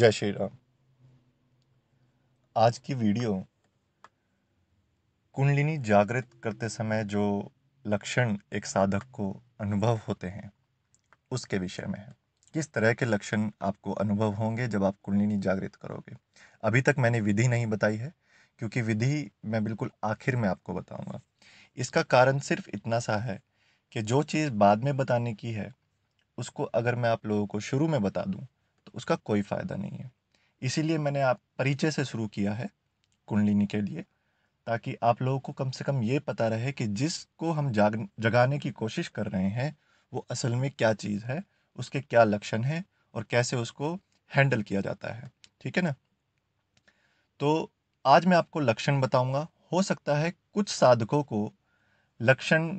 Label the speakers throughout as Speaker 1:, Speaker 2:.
Speaker 1: जय श्री राम आज की वीडियो कुंडलिनी जागृत करते समय जो लक्षण एक साधक को अनुभव होते हैं उसके विषय में है किस तरह के लक्षण आपको अनुभव होंगे जब आप कुंडलिनी जागृत करोगे अभी तक मैंने विधि नहीं बताई है क्योंकि विधि मैं बिल्कुल आखिर में आपको बताऊंगा इसका कारण सिर्फ इतना सा है कि जो चीज़ बाद में बताने की है उसको अगर मैं आप लोगों को शुरू में बता दूं तो उसका कोई फ़ायदा नहीं है इसीलिए मैंने आप परिचय से शुरू किया है कुंडलिनी के लिए ताकि आप लोगों को कम से कम ये पता रहे कि जिसको हम जाग जगाने की कोशिश कर रहे हैं वो असल में क्या चीज़ है उसके क्या लक्षण हैं और कैसे उसको हैंडल किया जाता है ठीक है ना तो आज मैं आपको लक्षण बताऊंगा हो सकता है कुछ साधकों को लक्षण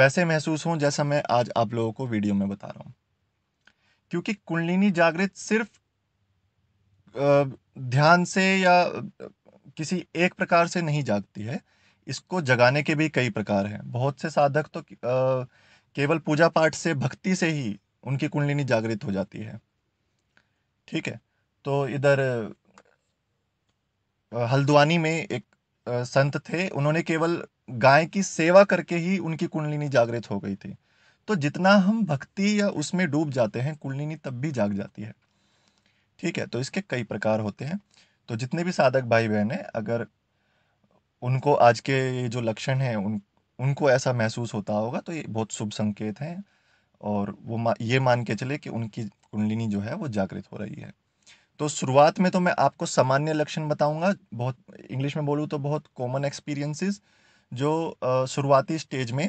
Speaker 1: वैसे महसूस हों जैसा मैं आज आप लोगों को वीडियो में बता रहा हूँ क्योंकि कुंडलिनी जागृत सिर्फ ध्यान से या किसी एक प्रकार से नहीं जागती है इसको जगाने के भी कई प्रकार हैं बहुत से साधक तो केवल पूजा पाठ से भक्ति से ही उनकी कुंडलिनी जागृत हो जाती है ठीक है तो इधर हल्द्वानी में एक संत थे उन्होंने केवल गाय की सेवा करके ही उनकी कुंडलिनी जागृत हो गई थी तो जितना हम भक्ति या उसमें डूब जाते हैं कुंडलिनी तब भी जाग जाती है ठीक है तो इसके कई प्रकार होते हैं तो जितने भी साधक भाई बहन हैं अगर उनको आज के जो लक्षण हैं उन उनको ऐसा महसूस होता होगा तो ये बहुत शुभ संकेत हैं और वो मा, ये मान के चले कि उनकी कुंडलिनी जो है वो जागृत हो रही है तो शुरुआत में तो मैं आपको सामान्य लक्षण बताऊंगा बहुत इंग्लिश में बोलूँ तो बहुत कॉमन एक्सपीरियंसेस जो शुरुआती स्टेज में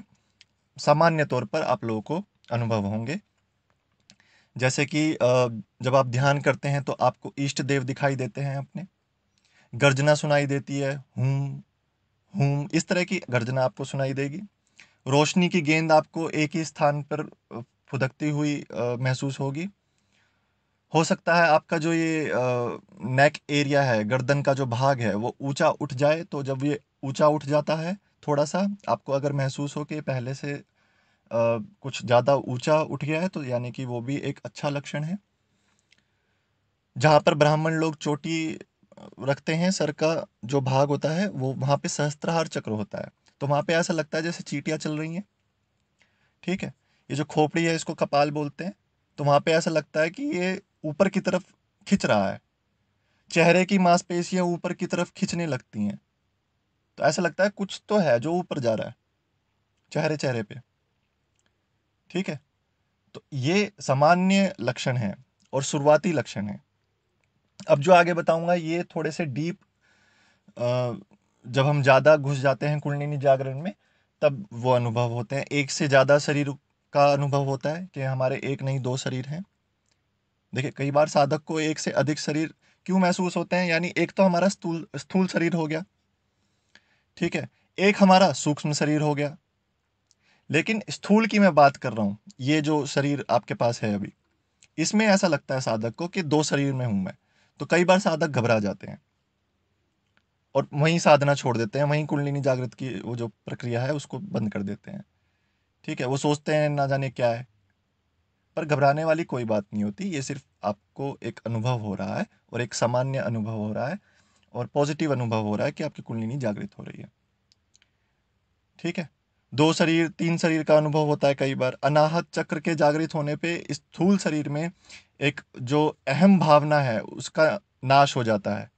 Speaker 1: सामान्य तौर पर आप लोगों को अनुभव होंगे जैसे कि जब आप ध्यान करते हैं तो आपको इष्ट देव दिखाई देते हैं अपने गर्जना सुनाई देती है हूँ हूँ इस तरह की गर्जना आपको सुनाई देगी रोशनी की गेंद आपको एक ही स्थान पर फुदकती हुई महसूस होगी हो सकता है आपका जो ये नेक एरिया है गर्दन का जो भाग है वो ऊंचा उठ जाए तो जब ये ऊंचा उठ जाता है थोड़ा सा आपको अगर महसूस हो कि पहले से कुछ ज़्यादा ऊंचा उठ गया है तो यानी कि वो भी एक अच्छा लक्षण है जहाँ पर ब्राह्मण लोग चोटी रखते हैं सर का जो भाग होता है वो वहाँ पे सहस्त्रहार चक्र होता है तो वहाँ पे ऐसा लगता है जैसे चीटियाँ चल रही हैं ठीक है ये जो खोपड़ी है इसको कपाल बोलते हैं तो वहाँ पे ऐसा लगता है कि ये ऊपर की तरफ खिंच रहा है चेहरे की मांसपेशियां ऊपर की तरफ खिंचने लगती हैं तो ऐसा लगता है कुछ तो है जो ऊपर जा रहा है चेहरे चेहरे पे ठीक है तो ये सामान्य लक्षण हैं और शुरुआती लक्षण हैं अब जो आगे बताऊंगा ये थोड़े से डीप जब हम ज़्यादा घुस जाते हैं कुंडलिनी जागरण में तब वो अनुभव होते हैं एक से ज़्यादा शरीर का अनुभव होता है कि हमारे एक नहीं दो शरीर हैं देखिए कई बार साधक को एक से अधिक शरीर क्यों महसूस होते हैं यानी एक तो हमारा स्थूल स्थूल शरीर हो गया ठीक है एक हमारा सूक्ष्म शरीर हो गया लेकिन स्थूल की मैं बात कर रहा हूँ ये जो शरीर आपके पास है अभी इसमें ऐसा लगता है साधक को कि दो शरीर में हूँ मैं तो कई बार साधक घबरा जाते हैं और वहीं साधना छोड़ देते हैं वहीं कुंडलिनी जागृत की वो जो प्रक्रिया है उसको बंद कर देते हैं ठीक है वो सोचते हैं ना जाने क्या है पर घबराने वाली कोई बात नहीं होती ये सिर्फ आपको एक अनुभव हो रहा है और एक सामान्य अनुभव हो रहा है और पॉजिटिव अनुभव हो रहा है कि आपकी कुंडलिनी जागृत हो रही है ठीक है दो शरीर तीन शरीर का अनुभव होता है कई बार अनाहत चक्र के जागृत होने पे स्थूल शरीर में एक जो अहम भावना है उसका नाश हो जाता है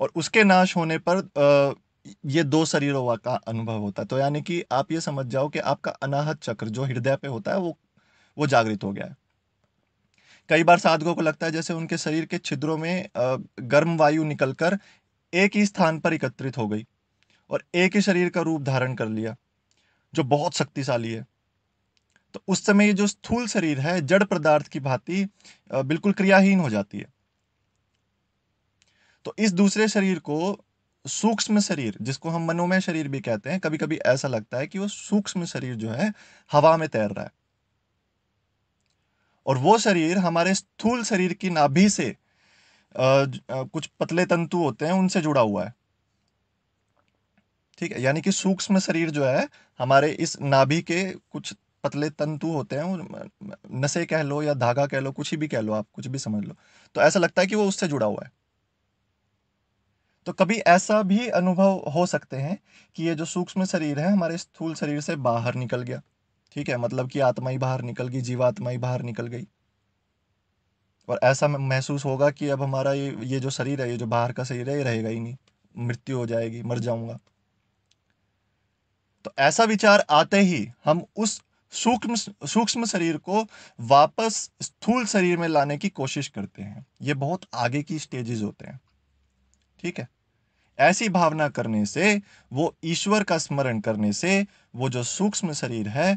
Speaker 1: और उसके नाश होने पर ये दो शरीरों का अनुभव होता है तो यानी कि आप ये समझ जाओ कि आपका अनाहत चक्र जो हृदय पे होता है वो वो जागृत हो गया है कई बार साधकों को लगता है जैसे उनके शरीर के छिद्रों में गर्म वायु निकलकर एक ही स्थान पर एकत्रित हो गई और एक ही शरीर का रूप धारण कर लिया जो बहुत शक्तिशाली है तो उस समय ये जो स्थूल शरीर है जड़ पदार्थ की भांति बिल्कुल क्रियाहीन हो जाती है तो इस दूसरे शरीर को सूक्ष्म शरीर जिसको हम मनोमय शरीर भी कहते हैं कभी कभी ऐसा लगता है कि वो सूक्ष्म शरीर जो है हवा में तैर रहा है और वो शरीर हमारे स्थूल शरीर की नाभि से आ, कुछ पतले तंतु होते हैं उनसे जुड़ा हुआ है ठीक है यानी कि सूक्ष्म शरीर जो है हमारे इस नाभि के कुछ पतले तंतु होते हैं नशे कह लो या धागा कह लो कुछ भी कह लो आप कुछ भी समझ लो तो ऐसा लगता है कि वो उससे जुड़ा हुआ है तो कभी ऐसा भी अनुभव हो सकते हैं कि ये जो सूक्ष्म शरीर है हमारे स्थूल शरीर से बाहर निकल गया ठीक है मतलब कि आत्मा ही बाहर निकल गई जीवात्मा ही बाहर निकल गई और ऐसा महसूस होगा कि अब हमारा ये ये जो शरीर है ये जो बाहर का शरीर है ये रहेगा ही नहीं मृत्यु हो जाएगी मर जाऊंगा तो ऐसा विचार आते ही हम उस सूक्ष्म सूक्ष्म शरीर को वापस स्थूल शरीर में लाने की कोशिश करते हैं ये बहुत आगे की स्टेजेस होते हैं ठीक है ऐसी भावना करने से वो ईश्वर का स्मरण करने से वो जो सूक्ष्म शरीर है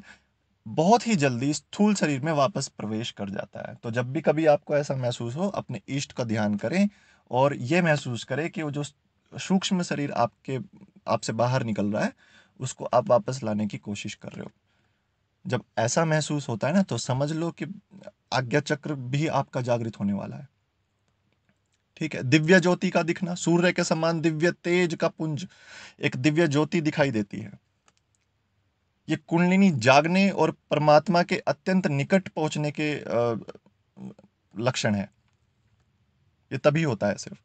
Speaker 1: बहुत ही जल्दी स्थूल शरीर में वापस प्रवेश कर जाता है तो जब भी कभी आपको ऐसा महसूस हो अपने इष्ट का ध्यान करें और ये महसूस करें कि वो जो सूक्ष्म शरीर आपके आपसे बाहर निकल रहा है उसको आप वापस लाने की कोशिश कर रहे हो जब ऐसा महसूस होता है ना तो समझ लो कि आज्ञा चक्र भी आपका जागृत होने वाला है ठीक है दिव्य ज्योति का दिखना सूर्य के समान दिव्य तेज का पुंज एक दिव्य ज्योति दिखाई देती है ये कुंडलिनी जागने और परमात्मा के अत्यंत निकट पहुंचने के लक्षण है ये तभी होता है सिर्फ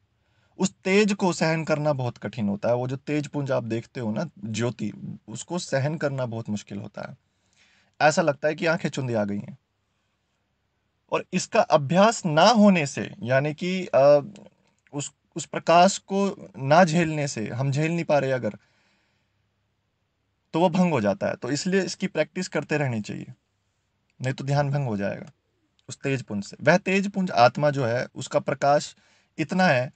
Speaker 1: उस तेज को सहन करना बहुत कठिन होता है वो जो तेज पुंज आप देखते हो ना ज्योति उसको सहन करना बहुत मुश्किल होता है ऐसा लगता है कि आंखें चुंदी आ गई हैं और इसका अभ्यास ना होने से यानी कि उस उस प्रकाश को ना झेलने से हम झेल नहीं पा रहे अगर तो वो भंग हो जाता है तो इसलिए इसकी प्रैक्टिस करते रहनी चाहिए नहीं तो ध्यान भंग हो जाएगा उस तेज पुंज से वह तेज पुंज आत्मा जो है उसका प्रकाश इतना है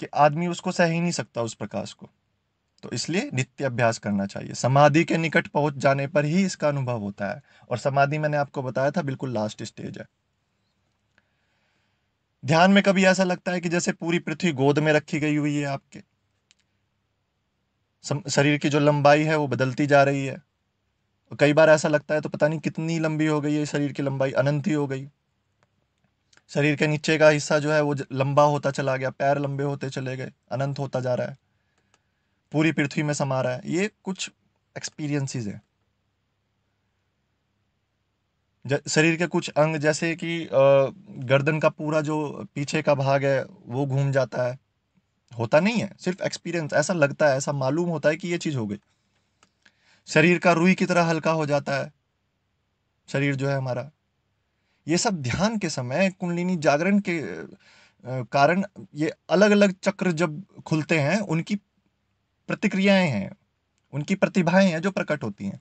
Speaker 1: कि आदमी उसको सह ही नहीं सकता उस प्रकाश को तो इसलिए नित्य अभ्यास करना चाहिए समाधि के निकट पहुंच जाने पर ही इसका अनुभव होता है और समाधि मैंने आपको बताया था बिल्कुल लास्ट स्टेज है ध्यान में कभी ऐसा लगता है कि जैसे पूरी पृथ्वी गोद में रखी गई हुई है आपके शरीर की जो लंबाई है वो बदलती जा रही है कई बार ऐसा लगता है तो पता नहीं कितनी लंबी हो गई है शरीर की लंबाई अनंत ही हो गई शरीर के नीचे का हिस्सा जो है वो लंबा होता चला गया पैर लंबे होते चले गए अनंत होता जा रहा है पूरी पृथ्वी में समा रहा है ये कुछ एक्सपीरियंसेस हैं शरीर के कुछ अंग जैसे कि गर्दन का पूरा जो पीछे का भाग है वो घूम जाता है होता नहीं है सिर्फ एक्सपीरियंस ऐसा लगता है ऐसा मालूम होता है कि ये चीज़ हो गई शरीर का रुई की तरह हल्का हो जाता है शरीर जो है हमारा ये सब ध्यान के समय कुंडलिनी जागरण के कारण ये अलग अलग चक्र जब खुलते हैं उनकी प्रतिक्रियाएं हैं उनकी प्रतिभाएं हैं जो प्रकट होती हैं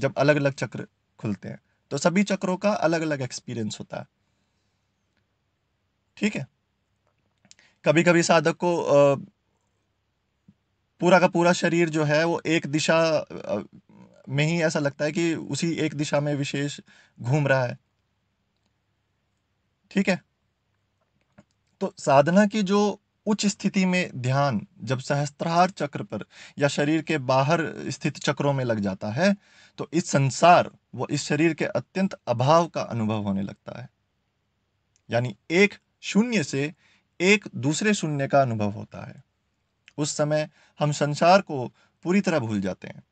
Speaker 1: जब अलग अलग चक्र खुलते हैं तो सभी चक्रों का अलग अलग एक्सपीरियंस होता है ठीक है कभी कभी साधक को पूरा का पूरा शरीर जो है वो एक दिशा में ही ऐसा लगता है कि उसी एक दिशा में विशेष घूम रहा है ठीक है तो साधना की जो उच्च स्थिति में ध्यान जब सहस्त्रहार चक्र पर या शरीर के बाहर स्थित चक्रों में लग जाता है तो इस संसार व इस शरीर के अत्यंत अभाव का अनुभव होने लगता है यानी एक शून्य से एक दूसरे शून्य का अनुभव होता है उस समय हम संसार को पूरी तरह भूल जाते हैं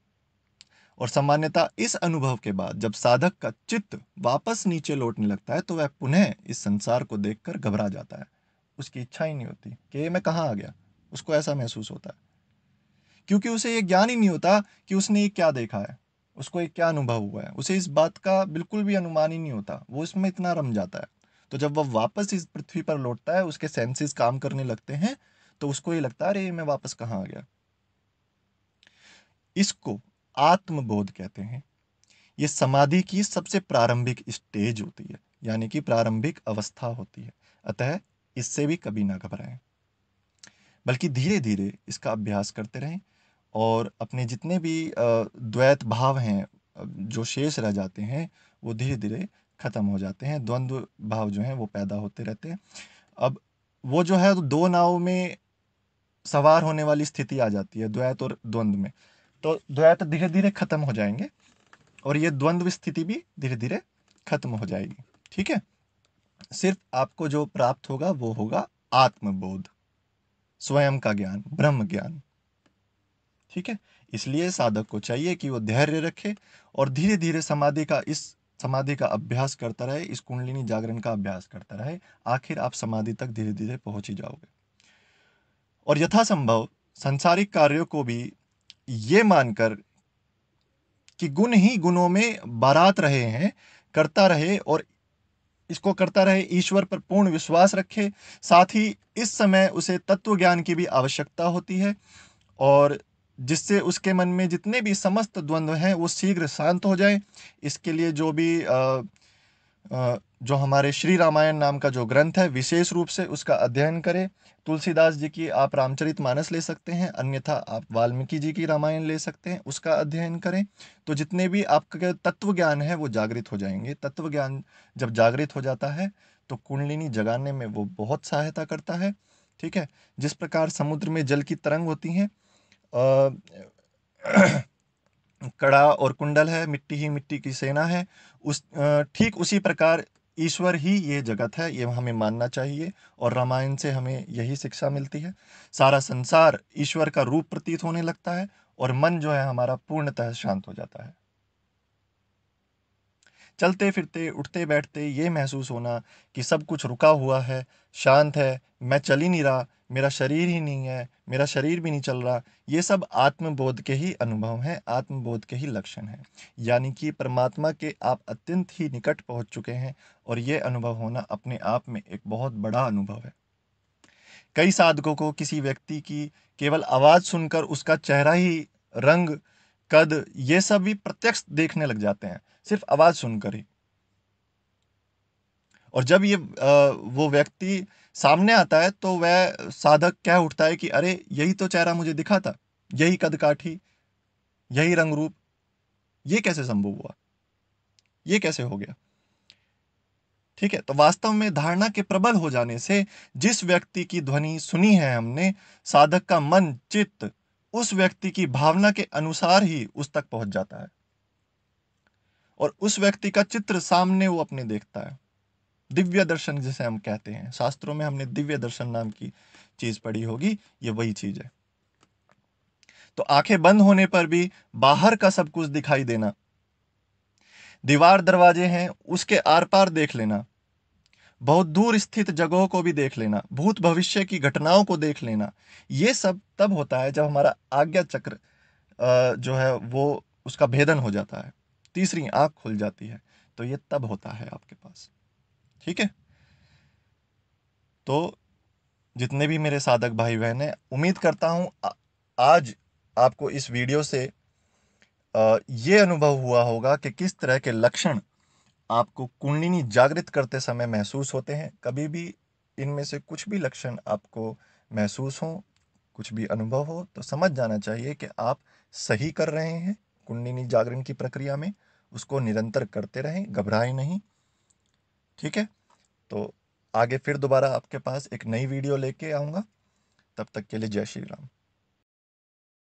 Speaker 1: और सामान्यता इस अनुभव के बाद जब साधक का चित्त वापस नीचे लौटने लगता है तो वह पुनः इस संसार को देखकर घबरा जाता है उसकी इच्छा ही नहीं होती कि मैं कहाँ आ गया उसको ऐसा महसूस होता है क्योंकि उसे ये ज्ञान ही नहीं होता कि उसने ये क्या देखा है उसको ये क्या अनुभव हुआ है उसे इस बात का बिल्कुल भी अनुमान ही नहीं होता वो इसमें इतना रम जाता है तो जब वह वापस इस पृथ्वी पर लौटता है उसके सेंसेस काम करने लगते हैं तो उसको ये लगता है अरे मैं वापस कहाँ आ गया इसको आत्मबोध कहते हैं ये समाधि की सबसे प्रारंभिक स्टेज होती है यानी कि प्रारंभिक अवस्था होती है अतः इससे भी कभी ना घबराएं बल्कि धीरे धीरे इसका अभ्यास करते रहें और अपने जितने भी द्वैत भाव हैं जो शेष रह जाते हैं वो धीरे धीरे ख़त्म हो जाते हैं द्वंद्व भाव जो हैं वो पैदा होते रहते हैं अब वो जो है तो दो नाव में सवार होने वाली स्थिति आ जाती है द्वैत और द्वंद्व में तो द्वैत धीरे धीरे खत्म हो जाएंगे और ये द्वंद्व स्थिति भी धीरे धीरे खत्म हो जाएगी ठीक है सिर्फ आपको जो प्राप्त होगा वो होगा आत्मबोध स्वयं का ज्ञान ब्रह्म ज्ञान ठीक है इसलिए साधक को चाहिए कि वो धैर्य रखे और धीरे धीरे समाधि का इस समाधि का अभ्यास करता रहे इस कुंडलिनी जागरण का अभ्यास करता रहे आखिर आप समाधि तक धीरे धीरे पहुंच ही जाओगे और यथासंभव संसारिक कार्यों को भी ये मानकर कि गुण ही गुणों में बारात रहे हैं करता रहे और इसको करता रहे ईश्वर पर पूर्ण विश्वास रखे साथ ही इस समय उसे तत्व ज्ञान की भी आवश्यकता होती है और जिससे उसके मन में जितने भी समस्त द्वंद्व हैं वो शीघ्र शांत हो जाए इसके लिए जो भी आ, जो हमारे श्री रामायण नाम का जो ग्रंथ है विशेष रूप से उसका अध्ययन करें तुलसीदास जी की आप रामचरित मानस ले सकते हैं अन्यथा आप वाल्मीकि जी की रामायण ले सकते हैं उसका अध्ययन करें तो जितने भी आपके तत्व ज्ञान है वो जागृत हो जाएंगे तत्व ज्ञान जब जागृत हो जाता है तो कुंडलिनी जगाने में वो बहुत सहायता करता है ठीक है जिस प्रकार समुद्र में जल की तरंग होती हैं कड़ा और कुंडल है मिट्टी ही मिट्टी की सेना है उस ठीक उसी प्रकार ईश्वर ही ये जगत है ये हमें मानना चाहिए और रामायण से हमें यही शिक्षा मिलती है सारा संसार ईश्वर का रूप प्रतीत होने लगता है और मन जो है हमारा पूर्णतः शांत हो जाता है चलते फिरते उठते बैठते ये महसूस होना कि सब कुछ रुका हुआ है शांत है मैं चल ही नहीं रहा मेरा शरीर ही नहीं है मेरा शरीर भी नहीं चल रहा ये सब आत्मबोध के ही अनुभव हैं आत्मबोध के ही लक्षण हैं यानी कि परमात्मा के आप अत्यंत ही निकट पहुंच चुके हैं और ये अनुभव होना अपने आप में एक बहुत बड़ा अनुभव है कई साधकों को किसी व्यक्ति की केवल आवाज़ सुनकर उसका चेहरा ही रंग कद ये सब भी प्रत्यक्ष देखने लग जाते हैं सिर्फ आवाज़ सुनकर ही और जब ये वो व्यक्ति सामने आता है तो वह साधक कह उठता है कि अरे यही तो चेहरा मुझे दिखा था यही कदकाठी यही रंग रूप ये कैसे संभव हुआ ये कैसे हो गया ठीक है तो वास्तव में धारणा के प्रबल हो जाने से जिस व्यक्ति की ध्वनि सुनी है हमने साधक का मन चित्त उस व्यक्ति की भावना के अनुसार ही उस तक पहुंच जाता है और उस व्यक्ति का चित्र सामने वो अपने देखता है दिव्य दर्शन जिसे हम कहते हैं शास्त्रों में हमने दिव्य दर्शन नाम की चीज पढ़ी होगी ये वही चीज है तो आंखें बंद होने पर भी बाहर का सब कुछ दिखाई देना दीवार दरवाजे हैं उसके आर पार देख लेना बहुत दूर स्थित जगहों को भी देख लेना भूत भविष्य की घटनाओं को देख लेना ये सब तब होता है जब हमारा आज्ञा चक्र जो है वो उसका भेदन हो जाता है तीसरी आँख खुल जाती है तो ये तब होता है आपके पास ठीक है तो जितने भी मेरे साधक भाई बहन हैं उम्मीद करता हूँ आज आपको इस वीडियो से ये अनुभव हुआ होगा कि किस तरह के लक्षण आपको कुंडलिनी जागृत करते समय महसूस होते हैं कभी भी इनमें से कुछ भी लक्षण आपको महसूस हों कुछ भी अनुभव हो तो समझ जाना चाहिए कि आप सही कर रहे हैं कुंडलिनी जागरण की प्रक्रिया में उसको निरंतर करते रहें घबराएं नहीं ठीक है तो आगे फिर दोबारा आपके पास एक नई वीडियो लेके आऊँगा तब तक के लिए जय श्री राम